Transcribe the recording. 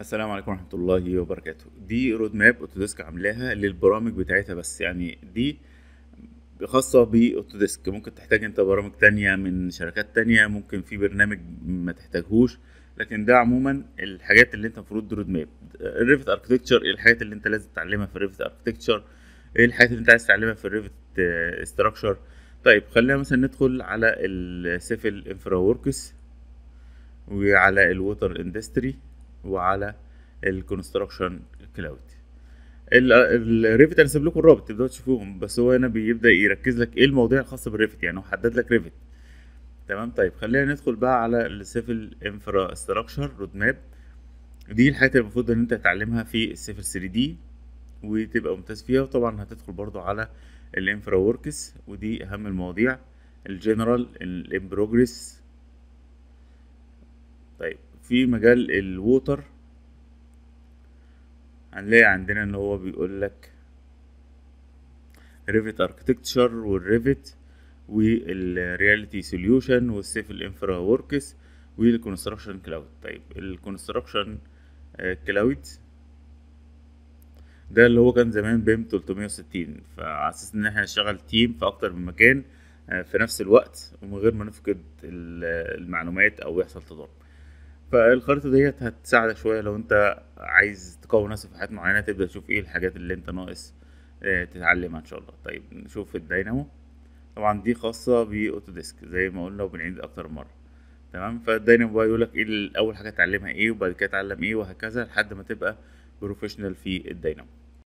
السلام عليكم ورحمه الله وبركاته دي رود ماب اوتوديسك عاملاها للبرامج بتاعتها بس يعني دي خاصة بأوتوديسك ممكن تحتاج انت برامج تانية من شركات تانية ممكن في برنامج ما تحتاجهوش لكن ده عموما الحاجات اللي انت المفروض رود ماب الريفت اركتكتشر ايه الحاجات اللي انت لازم تتعلمها في الريفت اركتكتشر ايه الحاجات اللي انت عايز تتعلمها في الريفت استراكشر آه، طيب خلينا مثلا ندخل على السيفل انفرا وركس وعلى الووتر اندستري وعلى الكونستراكشن كلاود الريفت انا سايب لكم الرابط تبداوا تشوفوهم بس هو هنا بيبدا يركز لك ايه المواضيع الخاصه بالريفت يعني هو حدد لك ريفت تمام طيب خلينا ندخل بقى على السيفل انفراستراكشر رود ماب دي الحاجات اللي المفروض ان انت تتعلمها في السيفل 3 دي وتبقى ممتاز فيها وطبعا هتدخل برضو على الانفرا وركس ودي اهم المواضيع الجنرال البروجريس طيب في مجال الووتر هنلاقي عندنا ان هو بيقول لك ريفت اركتكتشر والريفت والرياليتي سوليوشن والسيف الانفرا وركس والكونستراكشن كلاود طيب الكونستراكشن آه، كلاود ده اللي هو كان زمان بيم 360 فعلى اساس ان احنا نشتغل تيم في اكتر من مكان آه، في نفس الوقت ومن غير ما نفقد المعلومات او يحصل تضارب فالخريطه ديت هتساعدك شويه لو انت عايز تقوي نفسك في حاجات معينه تبدا تشوف ايه الحاجات اللي انت ناقص آه، تتعلمها ان شاء الله طيب نشوف الداينامو طبعا دي خاصه باوتوديسك زي ما قلنا وبنعيد اكتر مره تمام فالداينامو بقى يقولك ايه اول حاجه تعلمها ايه وبعد كده تعلم ايه وهكذا لحد ما تبقى بروفيشنال في الداينامو